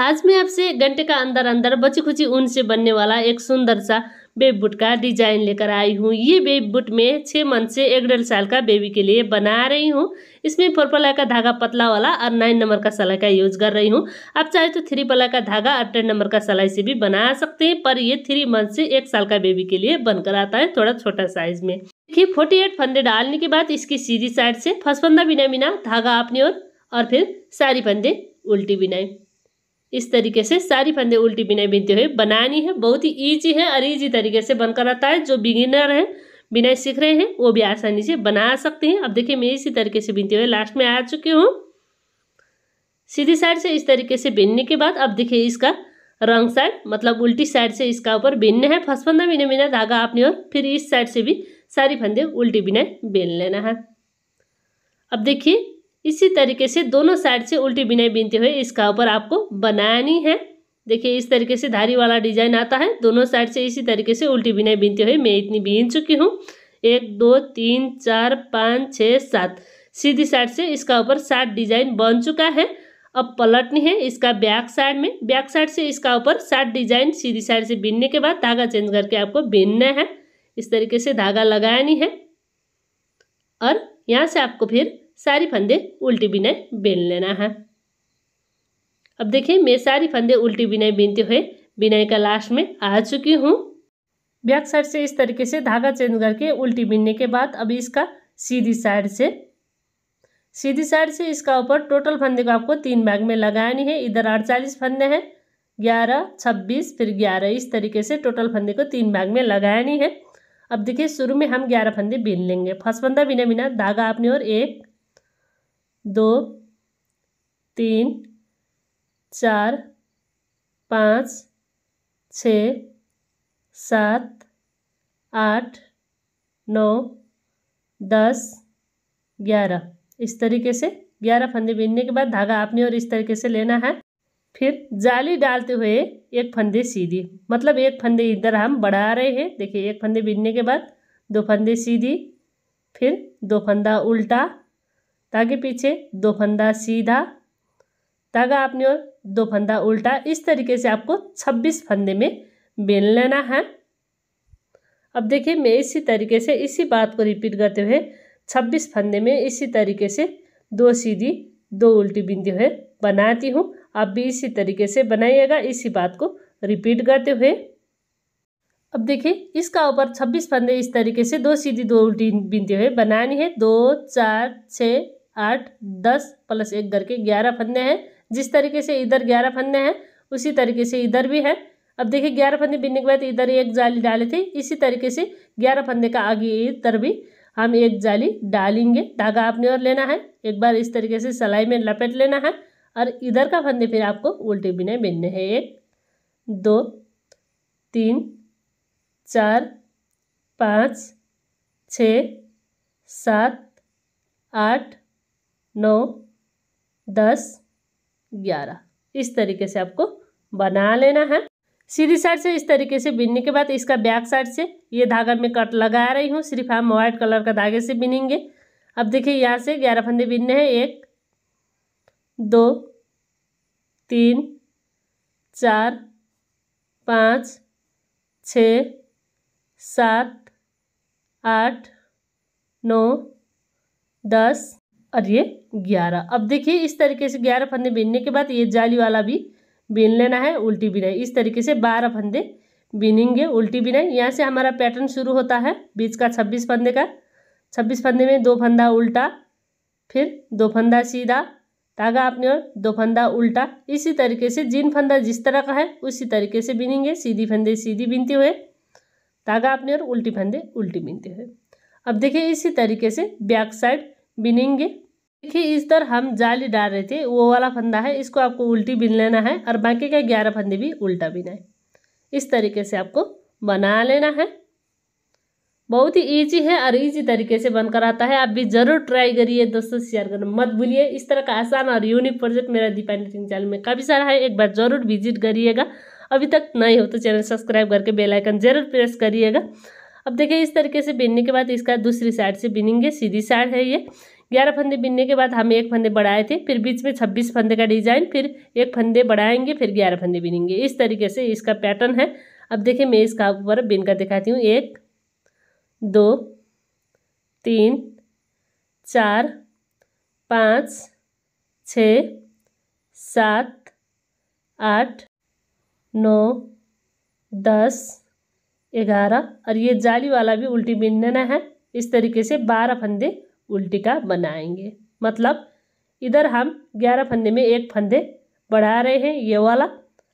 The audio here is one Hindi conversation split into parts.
आज मैं आपसे घंटे का अंदर अंदर बची खुची ऊन से बनने वाला एक सुंदर सा बेबी बुट का डिजाइन लेकर आई हूँ ये बेबी बुट में छः मंथ से एक डेढ़ साल का बेबी के लिए बना रही हूँ इसमें फोर पला का धागा पतला वाला और नाइन नंबर का सलाई का यूज कर रही हूँ आप चाहे तो थ्री पला का धागा और टेन नंबर का सलाई से भी बना सकते हैं पर ये थ्री मंथ से एक साल का बेबी के लिए बनकर आता है थोड़ा छोटा साइज में देखिए फोर्टी एट फंदे डालने के बाद इसकी सीधी साइड से फसफंदा बिना बिना धागा अपनी ओर और, और फिर सारी फंदे उल्टी बिनाई इस तरीके से सारी फंदे उल्टी बिना बीनते हुए बनानी है बहुत ही ईजी है और ईजी तरीके से बनकर आता है जो बिगिनर है बिना सीख रहे हैं वो भी आसानी से बना सकते हैं अब देखिए मैं इसी तरीके से बीनते हुए लास्ट में आ चुकी हूँ सीधी साइड से इस तरीके से बिनने के बाद अब देखिए इसका रंग साइड मतलब उल्टी साइड से इसका ऊपर बिनने हैं फर्स्ट फंदा बिना बिना धागा आपने और फिर इस साइड से भी सारी फंदे उल्टी बिना बेल लेना है अब देखिए इसी तरीके से दोनों साइड से उल्टी बिनाई बीनते हुए इसका ऊपर आपको बनानी है देखिए इस तरीके से धारी वाला डिजाइन आता है दोनों साइड से इसी तरीके से उल्टी बिनाई बीनते हुए मैं इतनी बीन चुकी हूँ एक दो तीन चार पाँच छः सात सीधी साइड से इसका ऊपर सात डिजाइन बन चुका है अब पलटनी है इसका बैक साइड में बैक साइड से इसका ऊपर सात डिजाइन सीधी साइड से बीनने के बाद धागा चेंज करके आपको बीनना है इस तरीके से धागा लगानी है और यहाँ से आपको फिर सारी फंदे उल्टी बिनाई बीन लेना है अब देखिए मैं सारी फंदे उल्टी बिनाई बीनते हुए बिनाई का लास्ट में आ चुकी हूँ बैक साइड से इस तरीके से धागा चेंज करके उल्टी बीनने के बाद अभी इसका सीधी साइड से सीधी साइड से इसका ऊपर टोटल फंदे को आपको तीन भाग में लगानी है इधर अड़चालीस फंदे हैं ग्यारह छब्बीस फिर ग्यारह इस तरीके से टोटल फंदे को तीन भाग में लगानी है अब देखिए शुरू में हम ग्यारह फंदे बीन लेंगे फर्स्ट फंदा बिना बिना धागा अपनी ओर एक दो तीन चार पाँच छ सात आठ नौ दस ग्यारह इस तरीके से ग्यारह फंदे बीनने के बाद धागा आपने और इस तरीके से लेना है फिर जाली डालते हुए एक फंदे सीधी मतलब एक फंदे इधर हम बढ़ा रहे हैं देखिए एक फंदे बीनने के बाद दो फंदे सीधी फिर दो फंदा उल्टा ताकि पीछे दो फंदा सीधा धागा आपने और दो फंदा उल्टा इस तरीके से आपको छब्बीस फंदे में बेल लेना है अब देखिए मैं इसी तरीके से इसी बात को रिपीट करते हुए छब्बीस फंदे में इसी तरीके से दो सीधी दो उल्टी बिंदी हुए बनाती हूँ आप भी इसी तरीके से बनाइएगा इसी बात को रिपीट करते हुए अब देखिए इसका ऊपर छब्बीस फंदे इस तरीके से दो सीधी दो उल्टी बिंदी हुए बनानी है दो चार छः आठ दस प्लस एक करके ग्यारह फंदे हैं जिस तरीके से इधर ग्यारह फंदे हैं उसी तरीके से इधर भी है अब देखिए ग्यारह फंदे बिनने के बाद इधर एक जाली डाले थे इसी तरीके से ग्यारह फंदे का आगे इधर भी हम एक जाली डालेंगे धागा आपने और लेना है एक बार इस तरीके से सलाई में लपेट लेना है और इधर का फंदे फिर आपको उल्टे बिना बिनने हैं एक दो तीन चार पाँच छ सात आठ नौ दस ग्यारह इस तरीके से आपको बना लेना है सीधी साइड से इस तरीके से बिनने के बाद इसका बैक साइड से ये धागा में कट लगा रही हूँ सिर्फ हम व्हाइट कलर का धागे से बिनेंगे अब देखिए यहाँ से ग्यारह फंदे बिनने हैं एक दो तीन चार पाँच छ सात आठ नौ दस और ये ग्यारह अब देखिए इस तरीके से ग्यारह फंदे बीनने के बाद ये जाली वाला भी बीन लेना है उल्टी बिनाई इस तरीके से बारह फंदे बीनेंगे उल्टी बिनाई यहाँ से हमारा पैटर्न शुरू होता है बीच का छब्बीस फंदे का छब्बीस फंदे में दो फंदा उल्टा फिर दो फंदा सीधा धागा अपने और दो फंदा उल्टा इसी तरीके से जिन फंदा जिस तरह का है उसी तरीके से बीनेंगे सीधी फंदे सीधी बीनते हुए धागा अपने और उल्टी फंदे उल्टी बीनते हुए अब देखिए इसी तरीके से बैक साइड बीनेंगे देखिए इस तरह हम जाली डाल रहे थे वो वाला फंदा है इसको आपको उल्टी बिन लेना है और बाकी का ग्यारह फंदे भी उल्टा बिना है इस तरीके से आपको बना लेना है बहुत ही ईजी है और ईजी तरीके से बनकर आता है आप भी जरूर ट्राई करिए दोस्तों शेयर करना मत भूलिए इस तरह का आसान और यूनिक प्रोजेक्ट मेरा दीपा निटिंग चैनल में काफ़ी सारा है एक बार जरूर विजिट करिएगा अभी तक नहीं हो तो चैनल सब्सक्राइब करके बेल आइकन जरूर प्रेस करिएगा अब देखिए इस तरीके से बिनने के बाद इसका दूसरी साइड से बिनेंगे सीधी साइड है ये ग्यारह फंदे बिनने के बाद हम एक फंदे बढ़ाए थे फिर बीच में छब्बीस फंदे का डिजाइन फिर एक फंदे बढ़ाएंगे फिर ग्यारह फंदे बिनेंगे इस तरीके से इसका पैटर्न है अब देखिए मैं इसका ऊपर बिन कर दिखाती हूँ एक दो तीन चार पाँच छ सात आठ नौ दस ग्यारह और ये जाली वाला भी उल्टी बिनना है इस तरीके से बारह फंदे उल्टी का बनाएंगे मतलब इधर हम ग्यारह फंदे में एक फंदे बढ़ा रहे हैं ये वाला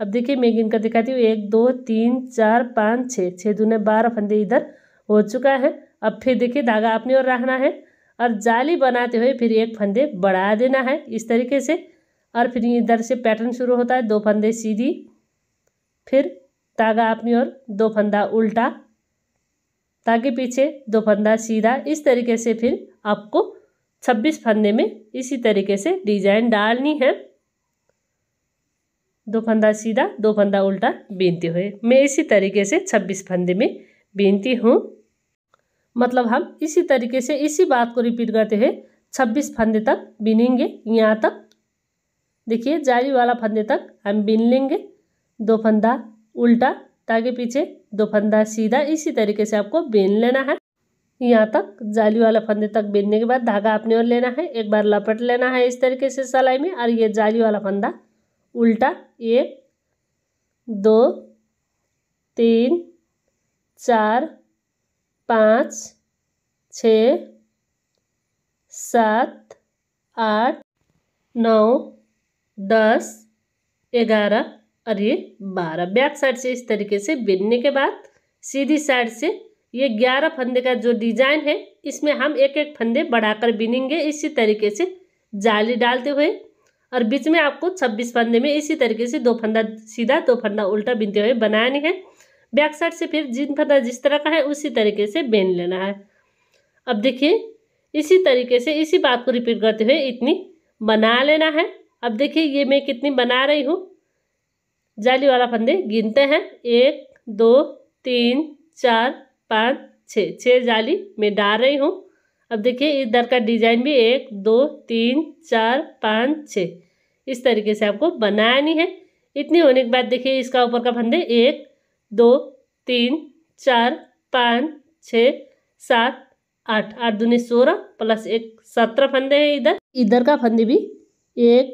अब देखिए मैं गिनकर दिखाती हूँ एक दो तीन चार पाँच छः छः दूने बारह फंदे इधर हो चुका है अब फिर देखिए धागा अपनी ओर रखना है और जाली बनाते हुए फिर एक फंदे बढ़ा देना है इस तरीके से और फिर इधर से पैटर्न शुरू होता है दो फंदे सीधी फिर धागा अपनी ओर दो फंदा उल्टा ताकि पीछे दो फंदा सीधा इस तरीके से फिर आपको 26 फंदे में इसी तरीके से डिजाइन डालनी है दो फंदा सीधा दो फंदा उल्टा बीनते हुए मैं इसी तरीके से 26 फंदे में बीनती हूँ मतलब हम इसी तरीके से इसी बात को रिपीट करते हुए 26 फंदे तक बीनेंगे यहाँ तक देखिए जाली वाला फंदे तक हम बीन लेंगे दो फंदा उल्टा आगे पीछे दो फंदा सीधा इसी तरीके से आपको बेन लेना है यहाँ तक जाली वाला फंदे तक बेनने के बाद धागा आपने और लेना है एक बार लपट लेना है इस तरीके से सलाई में और ये जाली वाला फंदा उल्टा एक दो तीन चार पाँच छ सात आठ नौ दस ग्यारह और ये बारह बैक साइड से इस तरीके से बिनने के बाद सीधी साइड से ये ग्यारह फंदे का जो डिजाइन है इसमें हम एक एक फंदे बढ़ाकर बिनेंगे इसी तरीके से जाली डालते हुए और बीच में आपको छब्बीस फंदे में इसी तरीके से दो फंदा सीधा दो फंदा उल्टा बिनते हुए बनानी है बैक साइड से फिर जिन फंदा जिस तरह का है उसी तरीके से बेन लेना है अब देखिए इसी तरीके से इसी बात को रिपीट करते हुए इतनी बना लेना है अब देखिए ये मैं कितनी बना रही हूँ जाली वाला फंदे गिनते हैं एक दो तीन चार पाँच छः छः जाली मैं डाल रही हूँ अब देखिए इधर का डिजाइन भी एक दो तीन चार पाँच छः इस तरीके से आपको बनानी है इतनी होने के बाद देखिए इसका ऊपर का फंदे एक दो तीन चार पाँच छः सात आठ आठ दूनी सोलह प्लस एक सत्रह फंदे हैं इधर इधर का फंदे भी एक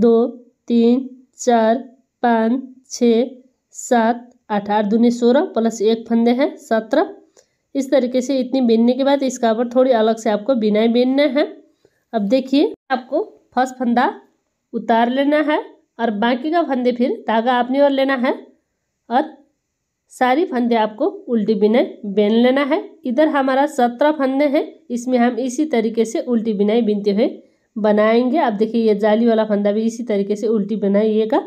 दो तीन चार पाँच छः सात आठ आठ दूनी सोलह प्लस एक फंदे हैं सत्रह इस तरीके से इतनी बीनने के बाद इसका ऊपर थोड़ी अलग से आपको बिनाई बीनना है अब देखिए आपको फर्स्ट फंदा उतार लेना है और बाकी का फंदे फिर धागा अपनी ओर लेना है और सारी फंदे आपको उल्टी बिनाई बेन लेना है इधर हमारा सत्रह फंदे हैं इसमें हम इसी तरीके से उल्टी बिनाई बीनते हुए बनाएंगे आप देखिए ये जाली वाला फंदा भी इसी तरीके से उल्टी बनाइएगा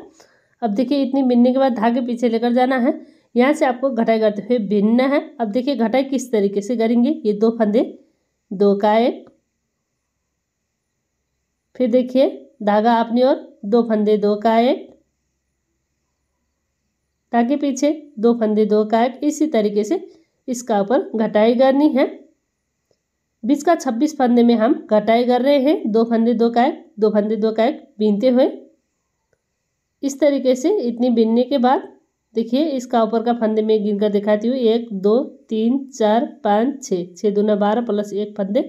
अब देखिए इतनी बिनने के बाद धागे पीछे लेकर जाना है यहाँ से आपको घटाई करते हुए बिनना है अब देखिए घटाई किस तरीके से करेंगे ये दो फंदे दो का एक फिर देखिए धागा आपने और दो फंदे दो का एक धागे पीछे दो फंदे दो का एक इसी तरीके से इसका ऊपर घटाई करनी है बीच का छब्बीस फंदे में हम घटाई कर रहे हैं दो फंदे दो का एक दो फंदे दो का एक बीनते हुए इस तरीके से इतनी बिनने के बाद देखिए इसका ऊपर का फंदे में गिन कर दिखाती हूँ एक दो तीन चार पाँच छः छः दूना बारह प्लस एक फंदे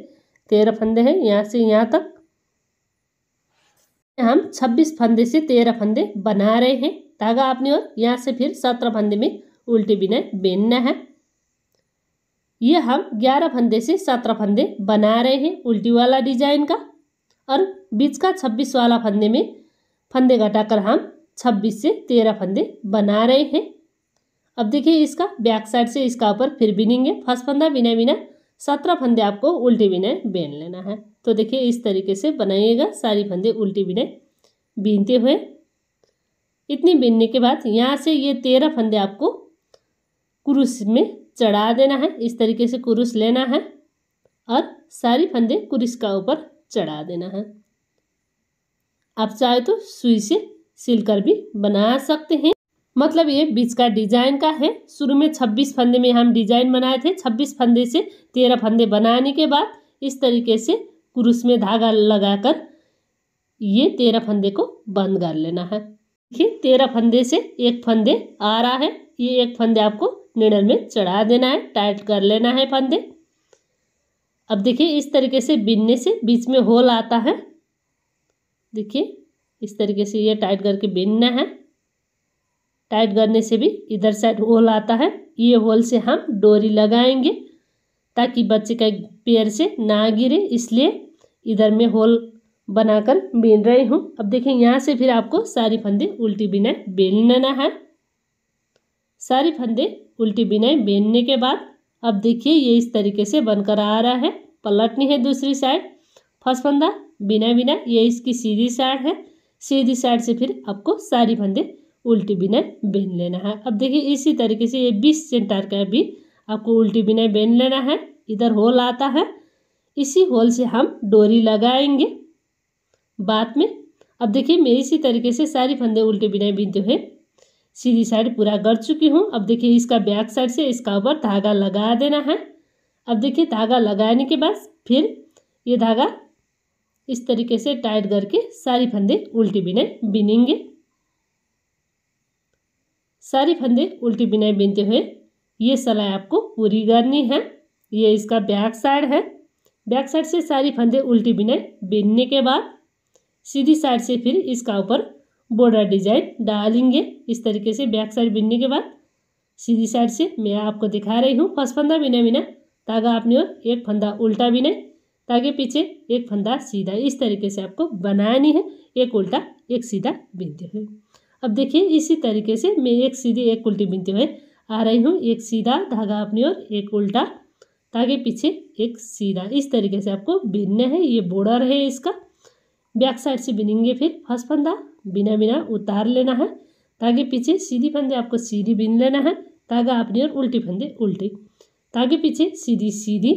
तेरह फंदे हैं यहाँ से यहाँ तक हम छब्बीस फंदे से तेरह फंदे बना रहे हैं धागा आपने और यहाँ से फिर सत्रह फंदे में उल्टे बिना बेनना है ये हम ग्यारह फंदे से सत्रह फंदे बना रहे हैं उल्टी वाला डिजाइन का और बीच का छब्बीस वाला फंदे में फंदे घटाकर हम छब्बीस से तेरह फंदे बना रहे हैं अब देखिए इसका बैक साइड से इसका ऊपर फिर बिनेंगे फर्स्ट फंदा बिना बिना सत्रह फंदे आपको उल्टे बिना बेन लेना है तो देखिए इस तरीके से बनाइएगा सारी फंदे उल्टी बिना बीनते हुए इतनी बीनने के बाद यहाँ से ये तेरह फंदे आपको कुरुस में चढ़ा देना है इस तरीके से कुरुस लेना है और सारी फंदे कुरुस का ऊपर चढ़ा देना है आप चाहे तो सुई से सिलकर भी बना सकते हैं मतलब ये बीच का डिजाइन का है शुरू में 26 फंदे में हम डिजाइन बनाए थे 26 फंदे से 13 फंदे बनाने के बाद इस तरीके से क्रूस में धागा लगाकर ये तेरह फंदे को बंद कर लेना है देखिए तेरह फंदे से एक फंदे आ रहा है ये एक फंदे आपको निडल में चढ़ा देना है टाइट कर लेना है फंदे अब देखिए इस तरीके से बिनने से बीच में होल आता है देखिए इस तरीके से ये टाइट करके बिनना है टाइट करने से भी इधर साइड होल आता है ये होल से हम डोरी लगाएंगे ताकि बच्चे का पैर से ना गिरे इसलिए इधर में होल बनाकर बीन रही हूँ अब देखें यहाँ से फिर आपको सारी फंदे उल्टी बिनाई बेल लेना है सारी फंदे उल्टी बिनाई बेलने के बाद अब देखिए ये इस तरीके से बनकर आ रहा है पलटनी है दूसरी साइड फर्स्ट फंदा बिना बिना ये इसकी सीधी साइड है सीधी साइड से फिर आपको सारी फंदे उल्टी बिनाई बेन लेना है अब देखिए इसी तरीके से ये बीस सेंटर का भी आपको उल्टी बिनाई बेन लेना है इधर होल आता है इसी होल से हम डोरी लगाएंगे बाद में अब देखिए मैं इसी तरीके से सारी फंदे उल्टे बिनाई बीनते हुए सीधी साइड पूरा कर चुकी हूँ अब देखिए इसका बैक साइड से इसका ऊपर धागा लगा देना है अब देखिए धागा लगाने के बाद फिर ये धागा इस तरीके से टाइट करके सारी फंदे उल्टी बिनाई बिनेंगे सारी फंदे उल्टी बिनाई बिनते हुए ये सलाई आपको पूरी करनी है ये इसका बैक साइड है बैक साइड से सारी फंदे उल्टी बिनाई बिनने के बाद सीधी साइड से फिर इसका ऊपर बॉर्डर डिजाइन डालेंगे इस तरीके से बैक साइड बिनने के बाद सीधी साइड से मैं आपको दिखा रही हूँ फर्स्ट फंदा बिना बिना ताकि आपने एक फंदा उल्टा बिना ताकि पीछे एक फंदा सीधा इस तरीके से आपको बनाया नहीं है एक उल्टा एक सीधा बीनते हुए अब देखिए इसी तरीके से मैं एक सीधी एक उल्टी बीनते हुए आ रही हूँ एक सीधा धागा अपनी ओर एक उल्टा ताकि पीछे एक सीधा इस तरीके से आपको बिनना है ये बॉर्डर है इसका बैक साइड से बिनेंगे फिर फर्स्ट फंदा बिना बिना उतार लेना है ताकि पीछे सीधी फंदे आपको सीधी बिन लेना है धागा अपनी ओर उल्टी फंदे उल्टी ताकि पीछे सीधी सीधी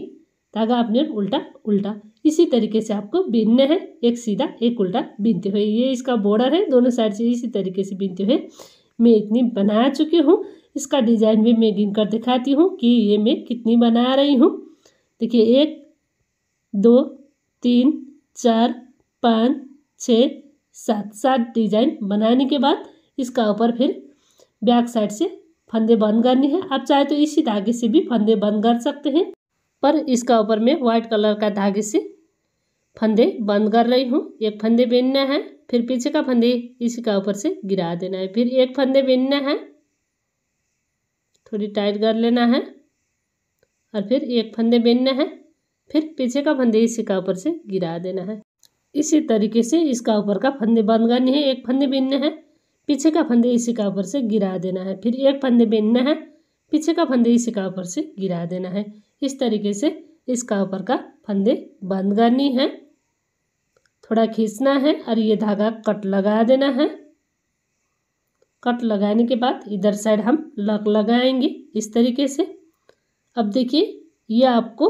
धागा आपने उल्टा उल्टा इसी तरीके से आपको बीनना है एक सीधा एक उल्टा बीनते हुए ये इसका बॉर्डर है दोनों साइड से इसी तरीके से बीनते हुए मैं इतनी बना चुकी हूँ इसका डिज़ाइन भी मैं गिन कर दिखाती हूँ कि ये मैं कितनी बना रही हूँ देखिए एक दो तीन चार पाँच छः सात सात डिजाइन बनाने के बाद इसका ऊपर फिर बैक साइड से फंदे बंद करनी है आप चाहे तो इसी धागे से भी फंदे बंद कर सकते हैं पर इसका ऊपर में व्हाइट कलर का धागे से फंदे बंद कर रही हूँ एक फंदे बिनना है फिर पीछे का फंदे इसी का ऊपर से गिरा देना है फिर एक फंदे बिनना है थोड़ी टाइट कर लेना है और फिर एक फंदे बिनना है फिर पीछे का फंदे इसी का ऊपर से गिरा देना है इसी तरीके से इसका ऊपर का फंदे बंद करनी है एक फंदे बिनना है पीछे का फंदे इसी का ऊपर से गिरा देना है फिर एक फंदे बिनना है पीछे का फंदे इस ऊपर से गिरा देना है इस तरीके से इस ऊपर का फंदे बंद करनी है थोड़ा खींचना है और ये धागा कट लगा देना है कट लगाने के बाद इधर साइड हम लक लगाएंगे इस तरीके से अब देखिए ये आपको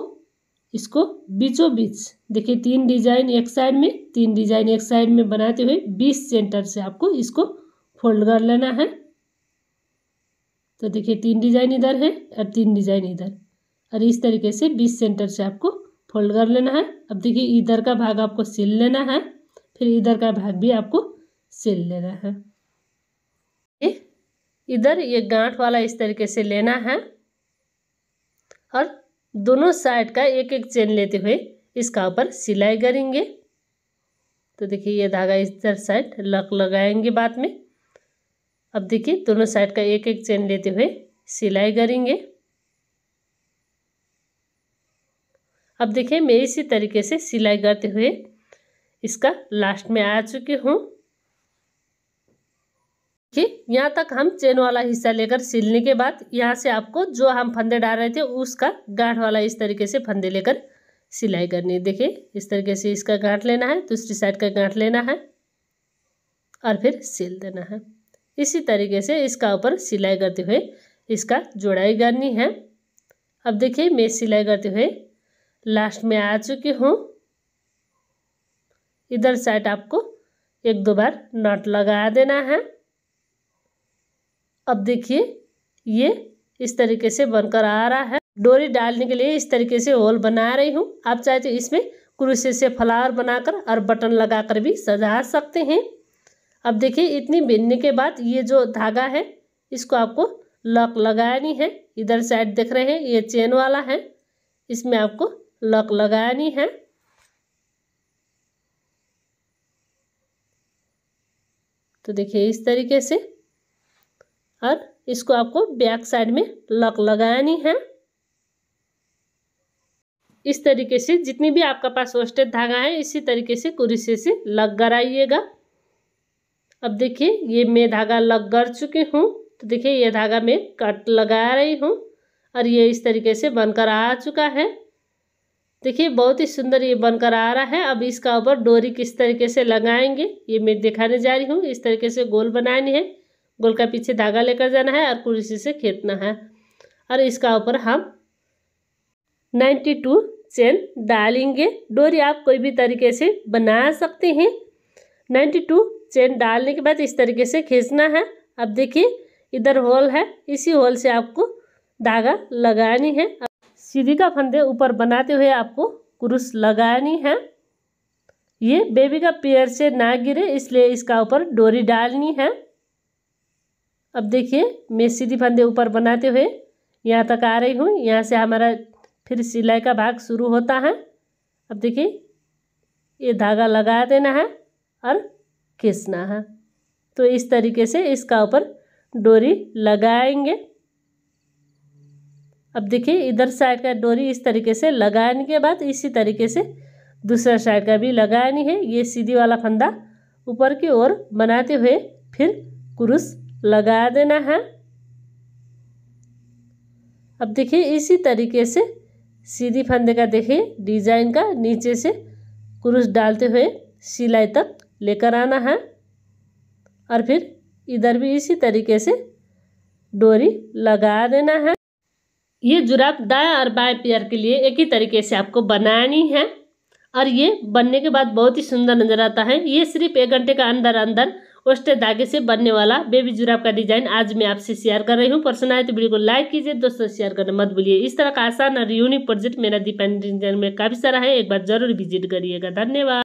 इसको बीचों बीच देखिए तीन डिजाइन एक साइड में तीन डिजाइन एक साइड में बनाते हुए बीस सेंटर से आपको इसको फोल्ड कर लेना है तो देखिए तीन डिज़ाइन इधर है और तीन डिज़ाइन इधर और इस तरीके से बीस सेंटर से आपको फोल्ड कर लेना है अब देखिए इधर का भाग आपको सिल लेना है फिर इधर का भाग भी आपको सिल लेना है इधर ये गांठ वाला इस तरीके से लेना है और दोनों साइड का एक एक चेन लेते हुए इसका ऊपर सिलाई करेंगे तो देखिए ये धागा इधर साइड लक लगाएंगे बाद में अब देखिए दोनों साइड का एक एक चेन लेते हुए सिलाई करेंगे अब देखिए मैं इसी तरीके से सिलाई करते हुए इसका लास्ट में आ चुकी हूँ कि यहाँ तक हम चेन वाला हिस्सा लेकर सिलने के बाद यहाँ से आपको जो हम फंदे डाल रहे थे उसका गांठ वाला इस तरीके से फंदे लेकर सिलाई करनी है देखिए इस तरीके से इसका गांठ लेना है दूसरी साइड का गांठ लेना है और फिर सिल देना है इसी तरीके से इसका ऊपर सिलाई करते हुए इसका जोड़ाई करनी है अब देखिए मैं सिलाई करते हुए लास्ट में आ चुकी हूँ इधर साइड आपको एक दो बार नट लगा देना है अब देखिए ये इस तरीके से बनकर आ रहा है डोरी डालने के लिए इस तरीके से होल बना रही हूँ आप चाहे तो इसमें क्रूसे से फ्लावर बनाकर और बटन लगाकर भी सजा सकते हैं अब देखिए इतनी बिनने के बाद ये जो धागा है इसको आपको लॉक लगानी है इधर साइड देख रहे हैं ये चेन वाला है इसमें आपको लॉक लगानी है तो देखिए इस तरीके से और इसको आपको बैक साइड में लॉक लगानी है इस तरीके से जितनी भी आपका पास ओस्टेड धागा है इसी तरीके से कुरिसे से लग कराइएगा अब देखिए ये मैं धागा लग कर चुकी हूँ तो देखिए ये धागा मैं कट लगा रही हूँ और ये इस तरीके से बनकर आ चुका है देखिए बहुत ही सुंदर ये बनकर आ रहा है अब इसका ऊपर डोरी किस तरीके से लगाएंगे ये मैं दिखाने जा रही हूँ इस तरीके से गोल बनानी है गोल का पीछे धागा लेकर जाना है और कुर्सी से खेतना है और इसका ऊपर हम नाइन्टी टू चेन डालेंगे डोरी आप कोई भी तरीके से बना सकते हैं नाइन्टी टू चेन डालने के बाद इस तरीके से खींचना है अब देखिए इधर होल है इसी होल से आपको धागा लगानी है सीधी का फंदे ऊपर बनाते हुए आपको क्रूस लगानी है ये बेबी का पेयर से ना गिरे इसलिए इसका ऊपर डोरी डालनी है अब देखिए मैं सीधी फंदे ऊपर बनाते हुए यहाँ तक आ रही हूँ यहाँ से हमारा फिर सिलाई का भाग शुरू होता है अब देखिए ये धागा लगा देना है और खींचना है तो इस तरीके से इसका ऊपर डोरी लगाएंगे अब देखिए इधर साइड का डोरी इस तरीके से लगाने के बाद इसी तरीके से दूसरा साइड का भी लगानी है ये सीधी वाला फंदा ऊपर की ओर बनाते हुए फिर क्रूस लगा देना है अब देखिए इसी तरीके से सीधी फंदे का देखिए डिजाइन का नीचे से क्रूस डालते हुए सिलाई तक लेकर आना है और फिर इधर भी इसी तरीके से डोरी लगा देना है ये जुराब दाए और बाएं पेयर के लिए एक ही तरीके से आपको बनानी है और ये बनने के बाद बहुत ही सुंदर नज़र आता है ये सिर्फ एक घंटे का अंदर अंदर ओस्टे धागे से बनने वाला बेबी जुराब का डिजाइन आज मैं आपसे शेयर कर रही हूँ पर्सन आए तो वीडियो को लाइक कीजिए दोस्तों शेयर करना मत भूलिए इस तरह का आसान और यूनिक प्रोजेक्ट मेरा डिजाइन में काफ़ी सारा है एक बार जरूर विजिट करिएगा धन्यवाद